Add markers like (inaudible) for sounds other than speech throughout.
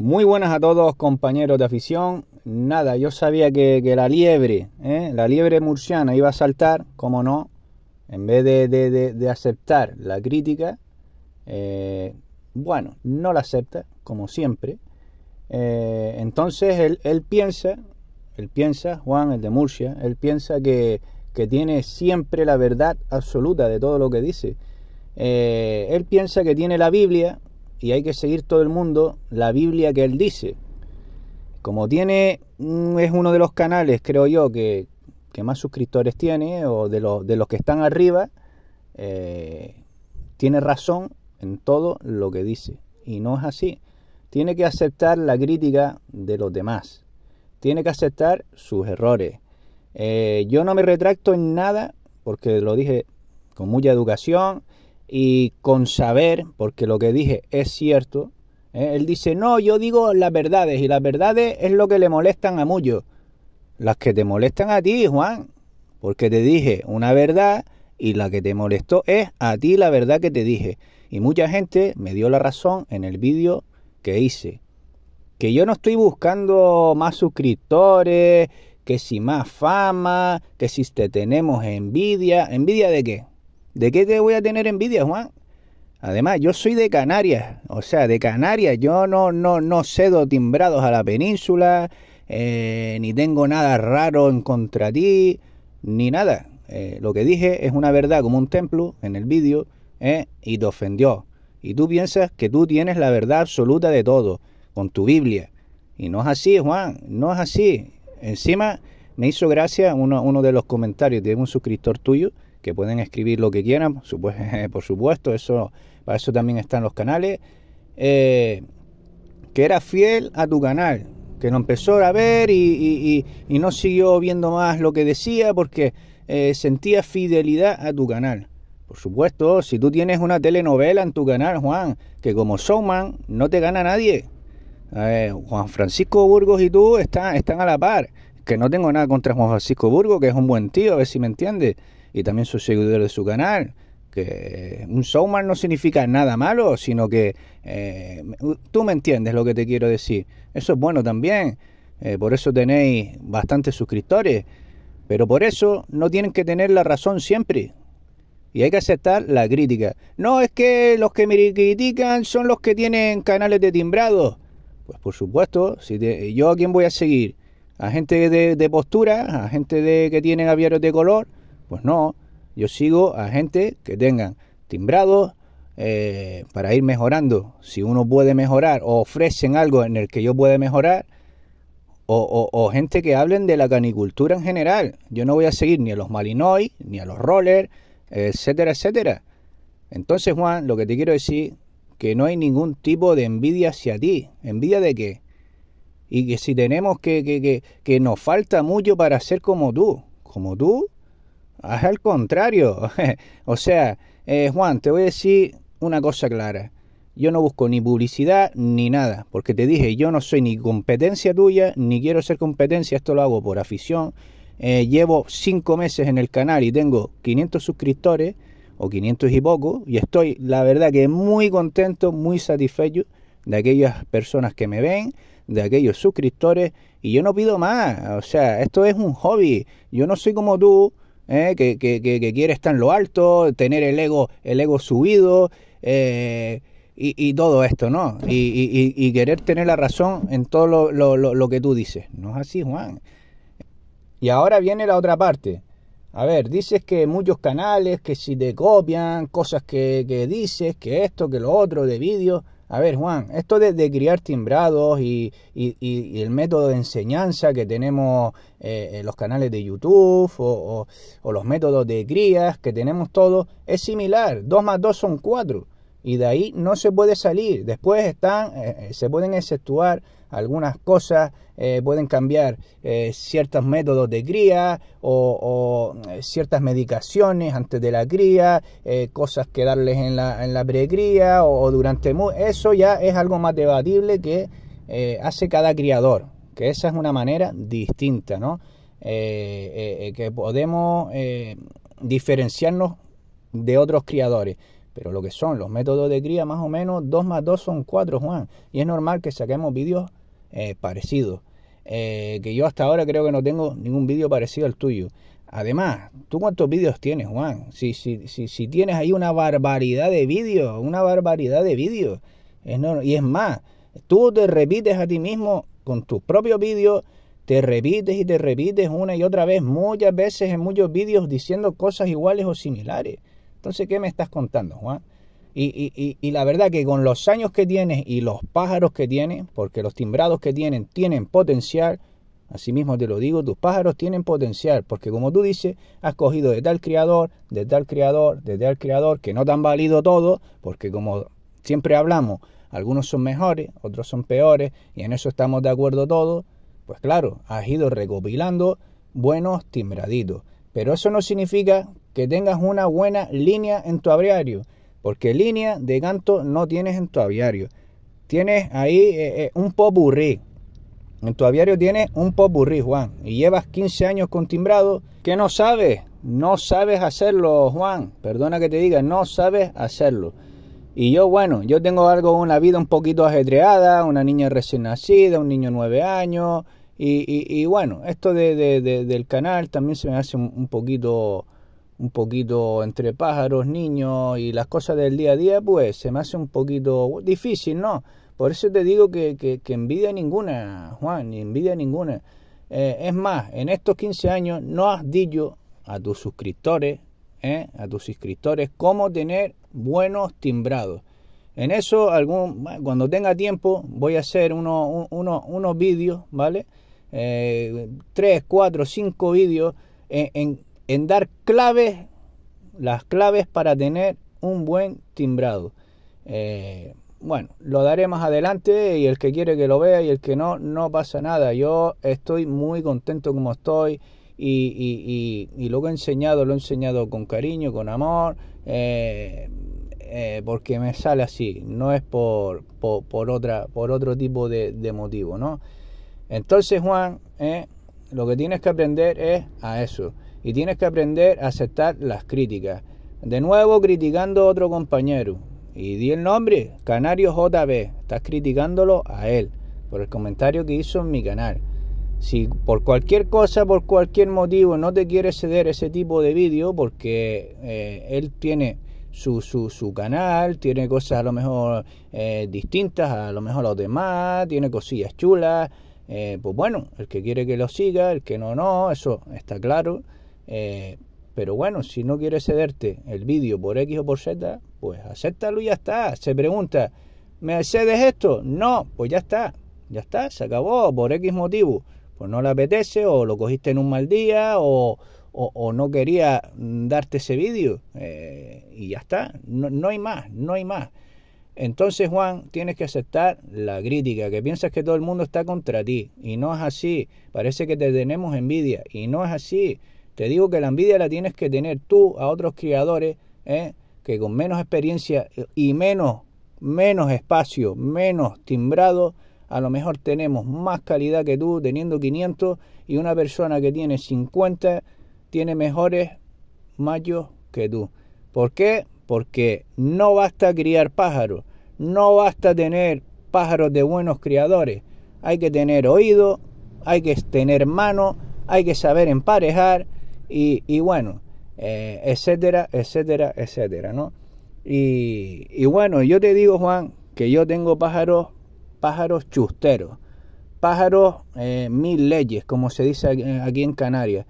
Muy buenas a todos compañeros de afición. Nada, yo sabía que, la liebre, ¿eh? la liebre murciana iba a saltar, como no, en vez de, aceptar la crítica, eh, bueno, no la acepta, como siempre. Eh, entonces él, piensa, él piensa, Juan, el de Murcia, él piensa que tiene siempre la verdad absoluta de todo lo que dice. él piensa que tiene la Biblia y hay que seguir todo el mundo la Biblia que él dice. Como tiene, mm, es uno de los canales, creo yo, que, más suscriptores tiene, o de, los, de los que están arriba, eh, tiene razón en todo lo que dice. Y no es así. Tiene que aceptar la crítica de los demás. Tiene que aceptar sus errores. Eh, yo no me retracto en nada, porque lo dije con mucha educación, y con saber, porque lo que dije es cierto, ¿eh? él dice, no, yo digo las verdades y las verdades es lo que le molestan a muchos, las que te molestan a ti, Juan, porque te dije una verdad y la que te molestó es a ti la verdad que te dije. Y mucha gente me dio la razón en el vídeo que hice. Que yo no estoy buscando más suscriptores, que si más fama, que si te tenemos envidia. ¿Envidia de qué? ¿De qué te voy a tener envidia, Juan? Además, yo soy de Canarias, o sea, de Canarias, yo no, no, no cedo timbrados a la península, eh, ni tengo nada raro en contra ti, ni nada. Eh, lo que dije es una verdad como un templo en el vídeo, eh, y te ofendió. Y tú piensas que tú tienes la verdad absoluta de todo, con tu Biblia. Y no es así, Juan, no es así. Encima, me hizo gracia uno, uno de los comentarios de un suscriptor tuyo, que pueden escribir lo que quieran, pues, (laughs) por supuesto, eso, para eso también están los canales. Eh, que era fiel a tu canal, que lo empezó a ver y, no siguió viendo más lo que decía porque eh, sentía fidelidad a tu canal. Por supuesto, si tú tienes una telenovela en tu canal, Juan, que como showman no te gana nadie. Juan Francisco Burgos y tú están, están a la par. Que no tengo nada contra Juan Francisco Burgos, que es un buen tío, a ver si me entiendes y también soy seguidor de su canal, que un showman no significa nada malo, sino que eh, tú me entiendes lo que te quiero decir. Eso es bueno también, eh, por eso tenéis bastantes suscriptores, pero por eso no tienen que tener la razón siempre. Y hay que aceptar la crítica. No es que los que me critican son los que tienen canales de timbrado. Pues por supuesto, si yo a quién voy a seguir. A gente de, postura, a gente de, que tiene aviarios de color, pues no, yo sigo a gente que tengan timbrado eh, para ir mejorando. Si uno puede mejorar o ofrecen algo en el que yo pueda mejorar, o, gente que hablen de la canicultura en general. Yo no voy a seguir ni a los Malinois, ni a los Roller, etcétera, etcétera. Entonces, Juan, lo que te quiero decir, que no hay ningún tipo de envidia hacia ti. ¿Envidia de qué? Y que si tenemos que, que, que, que nos falta mucho para ser como tú, como tú, al contrario. (laughs) o sea, eh, Juan, te voy a decir una cosa clara. Yo no busco ni publicidad ni nada, porque te dije, yo no soy ni competencia tuya, ni quiero ser competencia, esto lo hago por afición. Eh, llevo cinco meses en el canal y tengo 500 suscriptores, o 500 y poco, y estoy, la verdad que muy contento, muy satisfecho de aquellas personas que me ven, de aquellos suscriptores, y yo no pido más, o sea, esto es un hobby, yo no soy como tú, ¿eh? que, quiere estar en lo alto, tener el ego, el ego subido eh, y, todo esto, ¿no? Y, querer tener la razón en todo lo, que tú dices. No es así, Juan. Y ahora viene la otra parte. A ver, dices que muchos canales, que si te copian, cosas que, que dices, que esto, que lo otro, de vídeos. A ver, Juan, esto de, criar timbrados y, el método de enseñanza que tenemos eh, en los canales de YouTube o, los métodos de crías que tenemos todos es similar. Dos más dos son cuatro y de ahí no se puede salir. Después están, eh, eh, se pueden exceptuar algunas cosas, eh, pueden cambiar ciertos métodos de cría o, ciertas medicaciones antes de la cría, cosas que darles en la, en la precría o, o, durante... Eso ya es algo más debatible que hace cada criador, que esa es una manera distinta, ¿no? que podemos diferenciarnos de otros criadores. Pero lo que son los métodos de cría, más o menos 2 más 2 son 4, Juan. Y es normal que saquemos vídeos eh, parecidos. Eh, que yo hasta ahora creo que no tengo ningún vídeo parecido al tuyo. Además, ¿tú cuántos vídeos tienes, Juan? Si, si, si, si, tienes ahí una barbaridad de vídeos, una barbaridad de vídeos. y es más, tú te repites a ti mismo con tus propios vídeos, te repites y te repites una y otra vez, muchas veces en muchos vídeos diciendo cosas iguales o similares. Entonces, ¿qué me estás contando, Juan? Y, la verdad que con los años que tienes y los pájaros que tienes, porque los timbrados que tienen tienen potencial, así mismo te lo digo, tus pájaros tienen potencial, porque como tú dices, has cogido de tal criador, de tal criador, de tal criador, que no te han valido todo, porque como siempre hablamos, algunos son mejores, otros son peores, y en eso estamos de acuerdo todos, pues claro, has ido recopilando buenos timbraditos. Pero eso no significa que tengas una buena línea en tu aviario, porque línea de canto no tienes en tu aviario. Tienes ahí un eh, eh, un popurrí. En tu aviario tienes un popurrí, Juan, y llevas 15 años con timbrado que no sabes, no sabes hacerlo, Juan. Perdona que te diga, no sabes hacerlo. Y yo, bueno, yo tengo algo, una vida un poquito ajedreada. una niña recién nacida, un niño 9 años, y, bueno, esto del canal también se me hace un poquito un poquito entre pájaros, niños y las cosas del día a día, pues se me hace un poquito difícil, ¿no? Por eso te digo que, que, envidia ninguna, Juan, ni envidia ninguna. Eh, es más, en estos 15 años no has dicho a tus suscriptores, eh, a tus suscriptores, cómo tener buenos timbrados. En eso, algún, cuando tenga tiempo, voy a hacer unos vídeos, ¿vale? Eh, tres, cuatro, cinco vídeos en en dar claves, las claves para tener un buen timbrado. Eh, bueno, lo daré más adelante y el que quiere que lo vea y el que no, no pasa nada. Yo estoy muy contento como estoy y, y, lo que he enseñado lo he enseñado con cariño, con amor, eh, eh, porque me sale así, no es por, por, otra, por otro tipo de, motivo, ¿no? Entonces, Juan, lo que tienes que aprender es a eso y tienes que aprender a aceptar las críticas. De nuevo criticando a otro compañero. Y di el nombre, Canario JB. Estás criticándolo a él por el comentario que hizo en mi canal. Si por cualquier cosa, por cualquier motivo no te quiere ceder ese tipo de vídeo, porque eh, él tiene su, su, canal, tiene cosas a lo mejor eh, distintas a lo mejor a los demás, tiene cosillas chulas, eh, pues bueno, el que quiere que lo siga, el que no, no, eso está claro. Eh, pero bueno, si no quiere cederte el vídeo por X o por Z, pues acéptalo y ya está. Se pregunta, ¿me cedes esto? No, pues ya está. Ya está, se acabó por X motivo. Pues no le apetece o lo cogiste en un mal día o, o, no quería darte ese vídeo. Eh, y ya está. No, no hay más, no hay más. Entonces, Juan, tienes que aceptar la crítica, que piensas que todo el mundo está contra ti. Y no es así. Parece que te tenemos envidia. Y no es así. Te digo que la envidia la tienes que tener tú a otros criadores ¿eh? que con menos experiencia y menos, menos espacio, menos timbrado, a lo mejor tenemos más calidad que tú teniendo 500 y una persona que tiene 50 tiene mejores machos que tú. ¿Por qué? Porque no basta criar pájaros, no basta tener pájaros de buenos criadores. Hay que tener oído, hay que tener mano, hay que saber emparejar, y, bueno, eh, etcétera, etcétera, etcétera, ¿no? Y, y, bueno, yo te digo, Juan, que yo tengo pájaros, pájaros chusteros, pájaros eh, mil leyes, como se dice aquí en Canarias.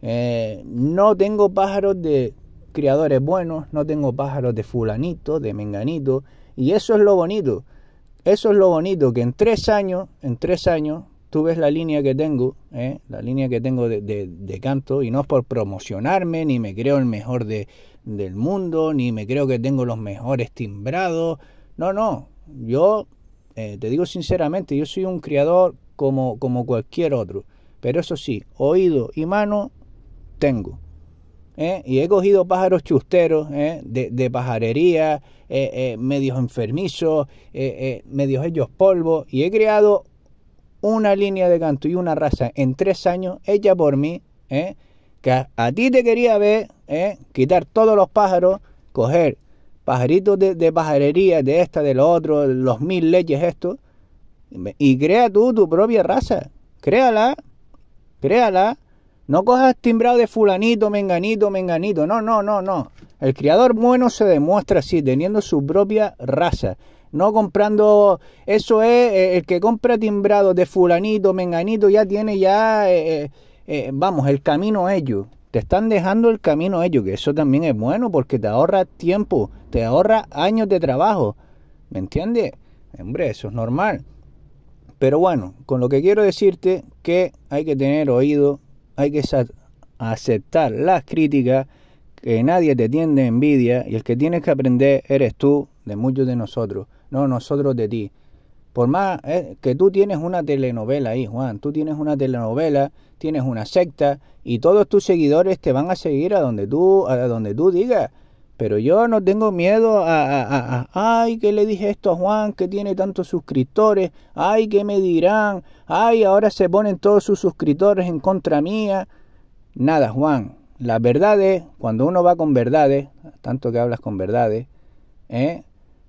Eh, no tengo pájaros de criadores buenos, no tengo pájaros de fulanito, de menganito, y eso es lo bonito. Eso es lo bonito, que en tres años, en tres años, tú ves la línea que tengo, ¿eh? la línea que tengo de, canto, y no es por promocionarme, ni me creo el mejor del mundo, ni me creo que tengo los mejores timbrados. No, no, yo eh, te digo sinceramente, yo soy un criador como, como cualquier otro. Pero eso sí, oído y mano tengo. ¿eh? Y he cogido pájaros chusteros, de, pajarería, medios enfermizos, medios ellos polvo, y he creado una línea de canto y una raza en tres años, ella por mí, ¿eh? que a, ti te quería ver, ¿eh? quitar todos los pájaros, coger pajaritos de, de, pajarería, de esta, de lo otro, los mil leyes, esto, y crea tú tu propia raza, créala, créala, no cojas timbrado de fulanito, menganito, menganito, no, no, no, no. El criador bueno se demuestra así, teniendo su propia raza. No comprando, eso es, eh, eh, el que compra timbrado de fulanito, menganito, ya tiene ya, eh, vamos, el camino ellos. Te están dejando el camino ellos, que eso también es bueno porque te ahorra tiempo, te ahorra años de trabajo. ¿Me entiendes? Hombre, eso es normal. Pero bueno, con lo que quiero decirte que hay que tener oído, hay que aceptar las críticas, que nadie te tiende envidia y el que tienes que aprender eres tú de muchos de nosotros no nosotros de ti. Por más eh, que tú tienes una telenovela ahí, Juan, tú tienes una telenovela, tienes una secta y todos tus seguidores te van a seguir a donde tú, a donde tú digas. Pero yo no tengo miedo a, ay, que le dije esto a Juan, que tiene tantos suscriptores, ay, que me dirán, ay, ahora se ponen todos sus suscriptores en contra mía. Nada, Juan, La verdad es... cuando uno va con verdades, tanto que hablas con verdades, ¿eh?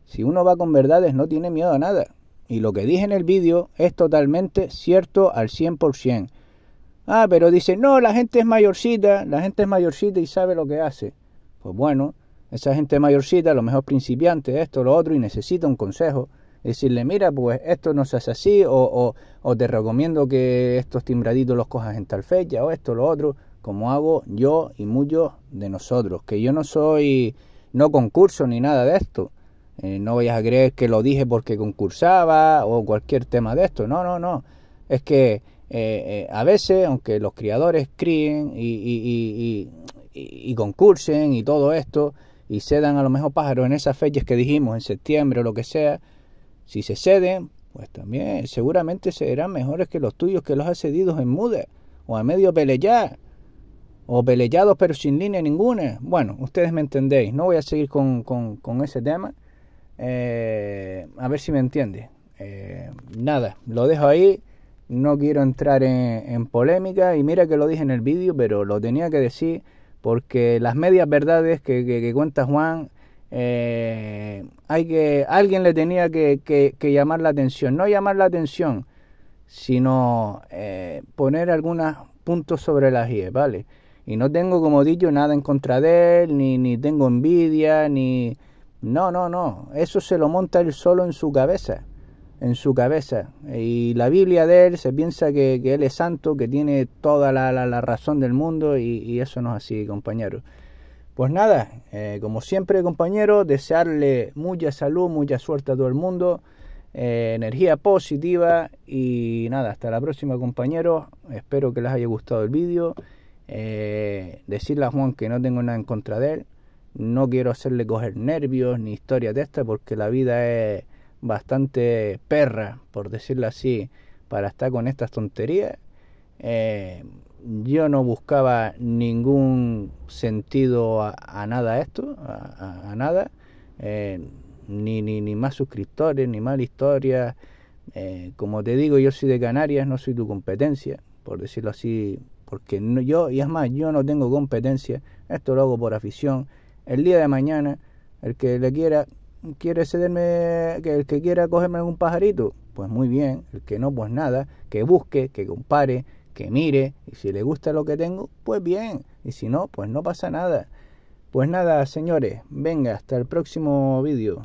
Si uno va con verdades no tiene miedo a nada. Y lo que dije en el vídeo es totalmente cierto al 100%. Ah, pero dice, no, la gente es mayorcita, la gente es mayorcita y sabe lo que hace. Pues bueno, esa gente mayorcita, a lo mejor principiante, esto, lo otro, y necesita un consejo. Decirle, mira, pues esto no se hace así, o, o, o te recomiendo que estos timbraditos los cojas en tal fecha, o esto, lo otro, como hago yo y muchos de nosotros, que yo no soy, no concurso ni nada de esto. Eh, no vayas a creer que lo dije porque concursaba o cualquier tema de esto. No, no, no. Es que eh, eh, a veces, aunque los criadores críen y, y, y, y, concursen y todo esto, y cedan a lo mejor pájaros en esas fechas que dijimos, en septiembre o lo que sea, si se ceden, pues también seguramente serán mejores que los tuyos que los has cedido en muda o a medio pelear o peleados pero sin línea ninguna. Bueno, ustedes me entendéis, no voy a seguir con, con, con ese tema. Eh, a ver si me entiende. Eh, nada, lo dejo ahí. No quiero entrar en, polémica. Y mira que lo dije en el vídeo, pero lo tenía que decir porque las medias verdades que, cuenta Juan, eh, hay que, alguien le tenía que, llamar la atención. No llamar la atención, sino poner algunos puntos sobre las IE, ¿vale? Y no tengo, como dicho, nada en contra de él, ni, ni tengo envidia, ni, no, no, no. Eso se lo monta él solo en su cabeza. En su cabeza. Y la Biblia de él se piensa que, él es santo, que tiene toda la, razón del mundo y, eso no es así, compañero. Pues nada, eh, como siempre, compañero, desearle mucha salud, mucha suerte a todo el mundo. Eh, energía positiva y nada, hasta la próxima compañero espero que les haya gustado el vídeo, eh, decirle a Juan que no tengo nada en contra de él, no quiero hacerle coger nervios ni historias de esta... porque la vida es bastante perra, por decirlo así, para estar con estas tonterías. Eh, yo no buscaba ningún sentido a, nada esto, a, nada, eh, ni, ni, ni, más suscriptores, ni más historias. Eh, como te digo, yo soy de Canarias, no soy tu competencia, por decirlo así, porque no, yo, y es más, yo no tengo competencia, esto lo hago por afición, el día de mañana, el que le quiera, quiere cederme, que el que quiera cogerme algún pajarito, pues muy bien, el que no, pues nada, que busque, que compare, que mire, y si le gusta lo que tengo, pues bien, y si no, pues no pasa nada. Pues nada, señores, venga, hasta el próximo vídeo.